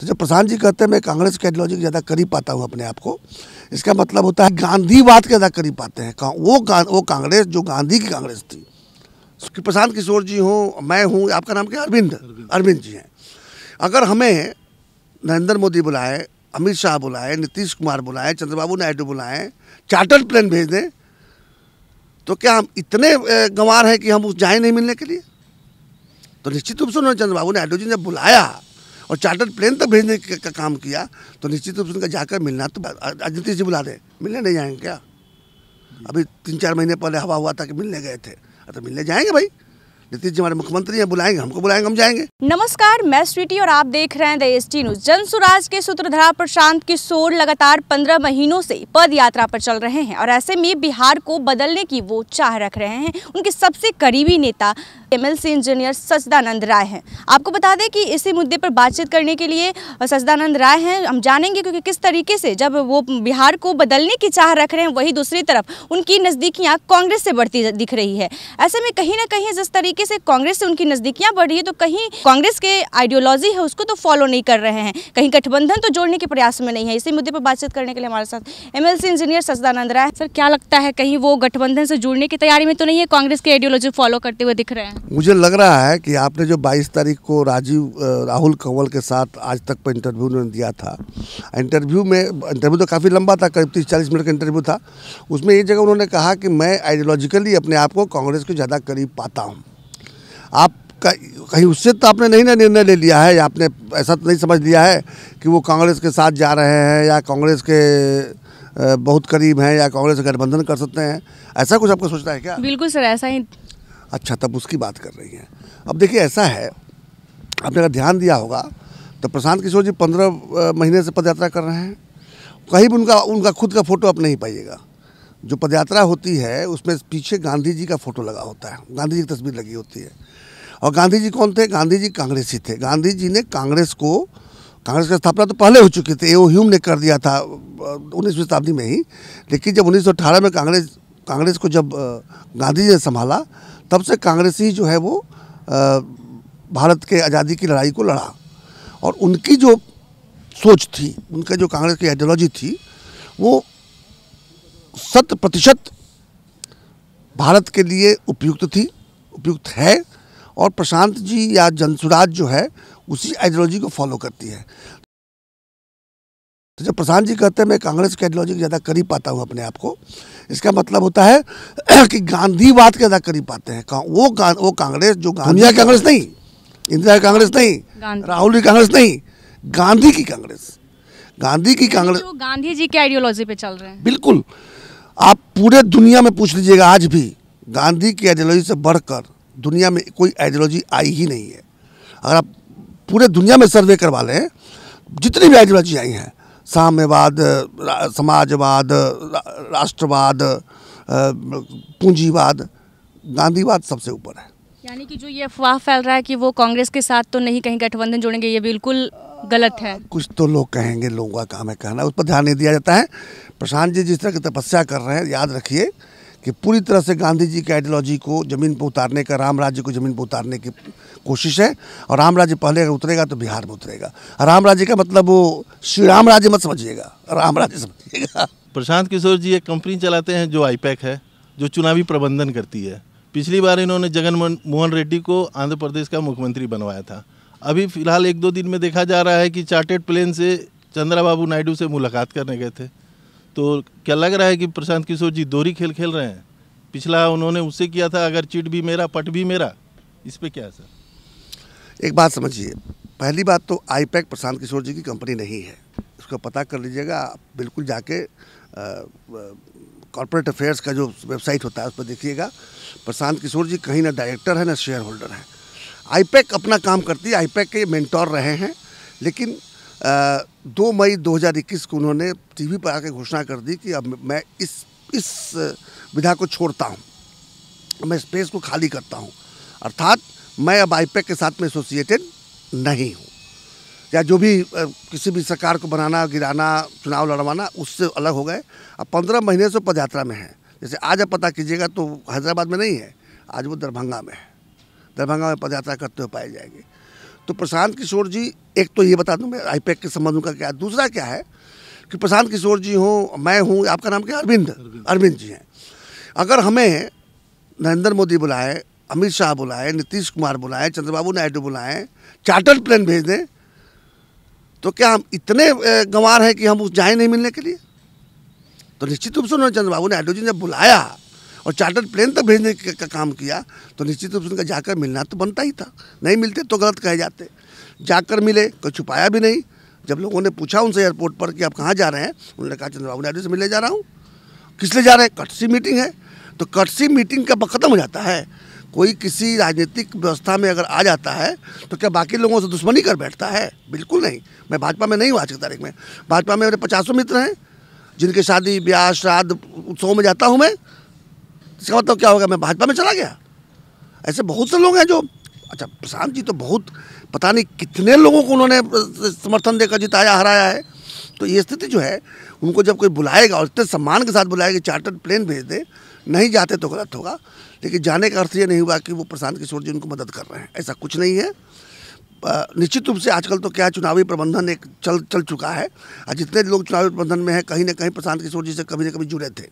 तो जब प्रशांत जी कहते हैं मैं कांग्रेस के आइडियोलॉजी ज़्यादा करी पाता हूँ अपने आप को इसका मतलब होता है गांधीवाद के ज़्यादा करी पाते हैं वो का, वो कांग्रेस जो गांधी की कांग्रेस थी प्रशांत किशोर जी हों मैं हूँ आपका नाम क्या अरविंद अरविंद जी हैं अगर हमें नरेंद्र मोदी बुलाए अमित शाह बुलाए नीतीश कुमार बुलाए चंद्रबाबू नायडू बुलाए चार्टर प्लेन भेज दें तो क्या हम इतने गंवार हैं कि हम उस जाए नहीं मिलने के लिए तो निश्चित रूप से उन्होंने चंद्रबाबू नायडू जी ने बुलाया और चार्टर्ड प्लेन तक भेजने का, का काम किया तो निश्चित रूप से उनका जाकर मिलना तो राजनीति जी बुला दें मिलने नहीं जाएंगे क्या अभी तीन चार महीने पहले हवा हुआ था कि मिलने गए थे तो मिलने जाएंगे भाई नीतीश जी हमारे मुख्यमंत्री हैं बुलाएंगे हमको बुलाएंगे हम जाएंगे नमस्कार मैं स्वीटी और आप देख रहे हैं द एस टी न्यूज जन सुराज के सूत्रधार प्रशांत किशोर लगातार पंद्रह महीनों से पद यात्रा पर चल रहे हैं और ऐसे में बिहार को बदलने की वो चाह रख रहे हैं उनके सबसे करीबी नेता एमएलसी इंजीनियर सचदानंद राय हैं आपको बता दें कि इसी मुद्दे पर बातचीत करने के लिए सचदानंद राय हैं हम जानेंगे क्योंकि किस तरीके से जब वो बिहार को बदलने की चाह रख रहे हैं वही दूसरी तरफ उनकी नज़दीकियाँ कांग्रेस से बढ़ती दिख रही है ऐसे में कहीं ना कहीं जिस तरीके तरीके से कांग्रेस से उनकी नजदीकियां बढ़ रही है तो कहीं कांग्रेस के आइडियोलॉजी है उसको तो फॉलो नहीं कर रहे हैं कहीं गठबंधन तो जोड़ने के प्रयास में नहीं है इसी मुद्दे पर बातचीत करने के लिए हमारे साथ एम इंजीनियर सचदानंद राय सर क्या लगता है कहीं वो गठबंधन से जुड़ने की तैयारी में तो नहीं है कांग्रेस की आइडियोलॉजी फॉलो करते हुए दिख रहे हैं मुझे लग रहा है की आपने जो बाईस तारीख को राजीव राहुल कंवल के साथ आज तक पर इंटरव्यू उन्होंने दिया था इंटरव्यू में इंटरव्यू तो काफ़ी लंबा था करीब तीस चालीस मिनट का इंटरव्यू था उसमें एक जगह उन्होंने कहा कि मैं आइडियोलॉजिकली अपने आप को कांग्रेस के ज़्यादा करीब पाता हूँ आप कहीं उससे तो आपने नहीं ना निर्णय ले लिया है या आपने ऐसा तो नहीं समझ लिया है कि वो कांग्रेस के साथ जा रहे हैं या कांग्रेस के बहुत करीब हैं या कांग्रेस गठबंधन कर सकते हैं ऐसा कुछ आपको सोचना है क्या बिल्कुल सर ऐसा ही अच्छा तब उसकी बात कर रही हैं अब देखिए ऐसा है आपने अगर ध्यान दिया होगा तो प्रशांत किशोर जी पंद्रह महीने से पदयात्रा कर रहे हैं कहीं भी उनका उनका खुद का फ़ोटो आप नहीं पाइएगा जो पदयात्रा होती है उसमें पीछे गांधी जी का फ़ोटो लगा होता है गांधी जी की तस्वीर लगी होती है और गांधी जी कौन थे गांधी जी कांग्रेसी थे गांधी जी ने कांग्रेस को कांग्रेस की स्थापना तो पहले हो चुकी थी एओ ह्यूम ने कर दिया था उन्नीसवीं शताब्दी में ही लेकिन जब उन्नीस में कांग्रेस कांग्रेस को जब गांधी जी ने संभाला तब से कांग्रेस ही जो है वो भारत के आज़ादी की लड़ाई को लड़ा और उनकी जो सोच थी उनका जो कांग्रेस की आइडियोलॉजी थी वो शत प्रतिशत भारत के लिए उपयुक्त थी उपयुक्त है और प्रशांत जी या जनसुराज जो है उसी आइडियोलॉजी को फॉलो करती है तो जब प्रशांत जी कहते हैं मैं कांग्रेस के आइडियोलॉजी के ज़्यादा करीब पाता हूँ अपने आप को इसका मतलब होता है कि गांधीवाद के ज़्यादा करीब पाते हैं वो वो कांग्रेस जो गांधी कांग्रेस नहीं इंदिरा कांग्रेस नहीं राहुल जी कांग्रेस नहीं गांधी की कांग्रेस गांधी की कांग्रेस गांधी जी के आइडियोलॉजी पे चल रहे हैं बिल्कुल आप पूरे दुनिया में पूछ लीजिएगा आज भी गांधी की आइडियोलॉजी से बढ़कर दुनिया में कोई आइडियोलॉजी आई ही नहीं है अगर आप पूरे दुनिया में सर्वे करवा लें जितनी भी आइडियोलॉजी आई हैं साम्यवाद समाजवाद रा, राष्ट्रवाद पूंजीवाद गांधीवाद सबसे ऊपर है यानी कि जो ये अफवाह फैल रहा है कि वो कांग्रेस के साथ तो नहीं कहीं गठबंधन जोड़ेंगे ये बिल्कुल गलत है कुछ तो लोग कहेंगे लोगों का काम है कहना उस पर ध्यान नहीं दिया जाता है प्रशांत जी जिस तरह की तपस्या कर रहे हैं याद रखिए कि पूरी तरह से गांधी जी के आइडियोलॉजी को ज़मीन पर उतारने का राम राज्य को ज़मीन पर उतारने की कोशिश है और राम राज्य पहले अगर उतरेगा तो बिहार में उतरेगा राम राज्य का मतलब वो श्री राम राज्य मत समझिएगा राम राज्य समझिएगा प्रशांत किशोर जी एक कंपनी चलाते हैं जो आईपैक e है जो चुनावी प्रबंधन करती है पिछली बार इन्होंने जगन मोहन रेड्डी को आंध्र प्रदेश का मुख्यमंत्री बनवाया था अभी फिलहाल एक दो दिन में देखा जा रहा है कि चार्टेड प्लेन से चंद्राबाबू नायडू से मुलाकात करने गए थे तो क्या लग रहा है कि प्रशांत किशोर जी दोहरी खेल खेल रहे हैं पिछला उन्होंने उससे किया था अगर चिट भी मेरा पट भी मेरा इस पर क्या है सर एक बात समझिए पहली बात तो आई पैक प्रशांत किशोर जी की कंपनी नहीं है उसका पता कर लीजिएगा बिल्कुल जाके कॉरपोरेट अफेयर्स का जो वेबसाइट होता है उस पर देखिएगा प्रशांत किशोर जी कहीं ना डायरेक्टर है ना शेयर होल्डर है आईपैक अपना काम करती है आईपैक के मेंटोर रहे हैं लेकिन दो मई 2021 को उन्होंने टीवी पर आकर घोषणा कर दी कि अब मैं इस इस विधा को छोड़ता हूँ मैं स्पेस को खाली करता हूँ अर्थात मैं अब आईपैक e के साथ में एसोसिएटेड नहीं हूँ या जो भी किसी भी सरकार को बनाना गिराना चुनाव लड़वाना उससे अलग हो गए अब पंद्रह महीने से पदयात्रा में है जैसे आज आप पता कीजिएगा तो हैदराबाद में नहीं है आज वो दरभंगा में है दरभंगा में पदयात्रा करते हुए पाए जाएंगे तो प्रशांत किशोर जी एक तो ये बता दूं मैं आईपैक के संबंध का क्या दूसरा क्या है कि प्रशांत किशोर जी हों मैं हूँ आपका नाम क्या अरविंद अरविंद जी हैं अगर हमें नरेंद्र मोदी बुलाए अमित शाह बुलाए नीतीश कुमार बुलाए चंद्रबाबू नायडू बुलाएं चार्टर्ड प्लेन भेज दें तो क्या हम इतने गंवार हैं कि हम उस जाए नहीं मिलने के लिए तो निश्चित रूप से उन्होंने चंद्रबाबू नायडू जी ने बुलाया और चार्टर्ड प्लेन तक तो भेजने का, का काम किया तो निश्चित रूप से उनका जाकर मिलना तो बनता ही था नहीं मिलते तो गलत कहे जाते जाकर मिले कोई छुपाया भी नहीं जब लोगों ने पूछा उनसे एयरपोर्ट पर कि आप कहाँ जा रहे हैं उन्होंने कहा चंद्रबाबू नायडू से मिलने जा रहा हूँ किस लिए जा रहे हैं कटसी मीटिंग है तो कटसी मीटिंग का ख़त्म हो जाता है कोई किसी राजनीतिक व्यवस्था में अगर आ जाता है तो क्या बाकी लोगों से दुश्मनी कर बैठता है बिल्कुल नहीं मैं भाजपा में नहीं हूँ आज की तारीख में भाजपा में मेरे पचासों मित्र हैं जिनके शादी ब्याह श्राद्ध उत्सवों में जाता हूँ मैं इसका मतलब क्या होगा मैं भाजपा में चला गया ऐसे बहुत से लोग हैं जो अच्छा प्रशांत जी तो बहुत पता नहीं कितने लोगों को उन्होंने समर्थन देकर जिताया हराया है तो ये स्थिति जो है उनको जब कोई बुलाएगा और इतने सम्मान के साथ बुलाएगा चार्टर्ड प्लेन भेज दे नहीं जाते तो गलत होगा लेकिन जाने का अर्थ ये नहीं हुआ कि वो प्रशांत किशोर जी उनको मदद कर रहे हैं ऐसा कुछ नहीं है निश्चित रूप से आजकल तो क्या चुनावी प्रबंधन एक चल चल चुका है और जितने लोग चुनावी प्रबंधन में हैं कहीं ना कहीं प्रशांत किशोर जी से कभी ना कभी जुड़े थे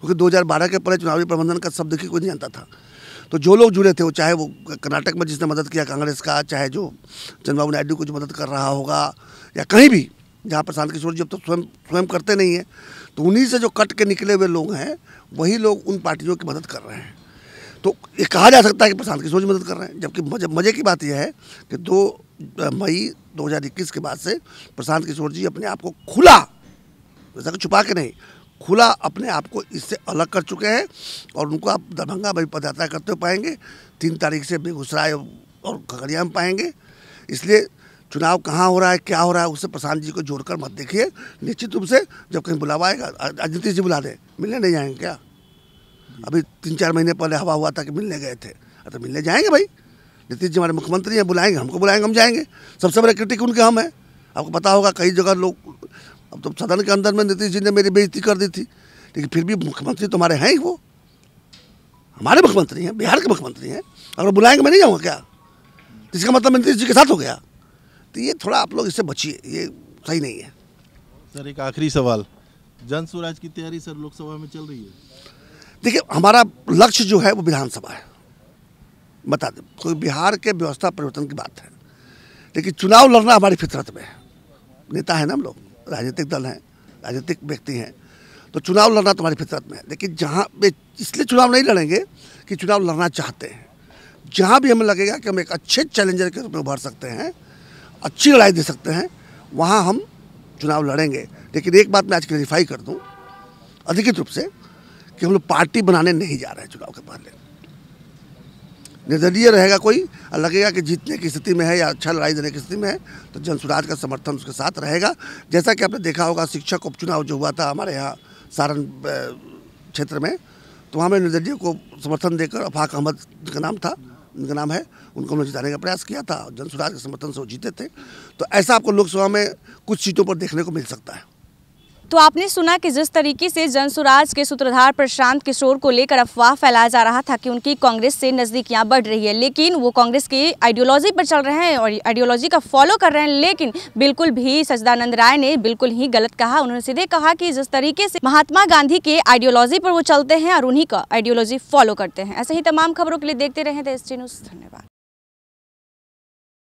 क्योंकि 2012 के पहले चुनावी प्रबंधन का शब्द ही कोई नहीं जानता था तो जो लोग जुड़े थे वो चाहे वो कर्नाटक में जिसने मदद किया कांग्रेस का चाहे जो चंद्रबाबू नायडू को जो मदद कर रहा होगा या कहीं भी जहाँ प्रशांत किशोर जी अब तो स्वयं स्वयं करते नहीं हैं तो उन्हीं से जो कट के निकले हुए लोग हैं वही लोग उन पार्टियों की मदद कर रहे हैं तो ये कहा जा सकता है कि प्रशांत किशोर जी मदद कर रहे हैं जबकि मजे, मजे की बात यह है कि दो मई 2021 के बाद से प्रशांत किशोर जी अपने आप को खुला जैसा कि छुपा के नहीं खुला अपने आप को इससे अलग कर चुके हैं और उनको आप दरभंगा में पदयात्रा करते हुए पाएंगे तीन तारीख से बेगूसराय और खगड़िया में पाएंगे इसलिए चुनाव कहाँ हो रहा है क्या हो रहा है उससे प्रशांत जी को जोड़कर मत देखिए निश्चित रूप से जब कहीं बुलावा आएगा अजीत जी बुला दें मिलने नहीं जाएंगे क्या अभी तीन चार महीने पहले हवा हुआ था कि मिलने गए थे अरे तो मिलने जाएंगे भाई नीतीश जी हमारे मुख्यमंत्री हैं बुलाएंगे हमको बुलाएंगे हम जाएंगे सबसे बड़े क्रिटिक उनके हम हैं आपको पता होगा कई जगह लोग अब तो सदन के अंदर में नीतीश जी ने मेरी बेइज्जती कर दी थी लेकिन फिर भी मुख्यमंत्री तुम्हारे तो हैं ही वो हमारे मुख्यमंत्री हैं बिहार के मुख्यमंत्री हैं अगर बुलाएंगे मैं नहीं जाऊँगा क्या जिसका मतलब नीतीश जी के साथ हो गया तो ये थोड़ा आप लोग इससे बचिए ये सही नहीं है सर एक आखिरी सवाल जन स्वराज की तैयारी सर लोकसभा में चल रही है देखिए हमारा लक्ष्य जो है वो विधानसभा है बता दें क्योंकि बिहार के व्यवस्था परिवर्तन की बात है लेकिन चुनाव लड़ना हमारी फितरत में है नेता है ना हम लोग राजनीतिक दल हैं राजनीतिक व्यक्ति हैं तो चुनाव लड़ना तुम्हारी फितरत में है लेकिन जहाँ वे इसलिए चुनाव नहीं लड़ेंगे कि चुनाव लड़ना चाहते हैं जहाँ भी हमें लगेगा कि हम एक अच्छे चैलेंजर के रूप में उभर सकते हैं अच्छी लड़ाई दे सकते हैं वहाँ हम चुनाव लड़ेंगे लेकिन एक बात मैं आज क्लैरिफाई कर दूँ अधिकृत रूप से कि हम लोग पार्टी बनाने नहीं जा रहे हैं चुनाव के पहले निर्दलीय रहेगा कोई और लगेगा कि जीतने की स्थिति में है या अच्छा लड़ाई देने की स्थिति में है तो जनसुराज का समर्थन उसके साथ रहेगा जैसा कि आपने देखा होगा शिक्षक उपचुनाव जो हुआ था हमारे यहाँ सारण क्षेत्र में तो वहाँ में निर्दलीय को समर्थन देकर अफाक अहमद का नाम था उनका नाम है उनको हमने जिताने का प्रयास किया था जनसुराज के समर्थन से वो जीते थे तो ऐसा आपको लोकसभा में कुछ सीटों पर देखने को मिल सकता है तो आपने सुना कि जिस तरीके से जनसुराज के सूत्रधार प्रशांत किशोर को लेकर अफवाह फैलाया जा रहा था कि उनकी कांग्रेस से नज़दीकियां बढ़ रही है लेकिन वो कांग्रेस की आइडियोलॉजी पर चल रहे हैं और आइडियोलॉजी का फॉलो कर रहे हैं लेकिन बिल्कुल भी सचदानंद राय ने बिल्कुल ही गलत कहा उन्होंने सीधे कहा कि जिस तरीके से महात्मा गांधी के आइडियोलॉजी पर वो चलते हैं और उन्हीं का आइडियोलॉजी फॉलो करते हैं ऐसे ही तमाम खबरों के लिए देखते रहे थे तो धन्यवाद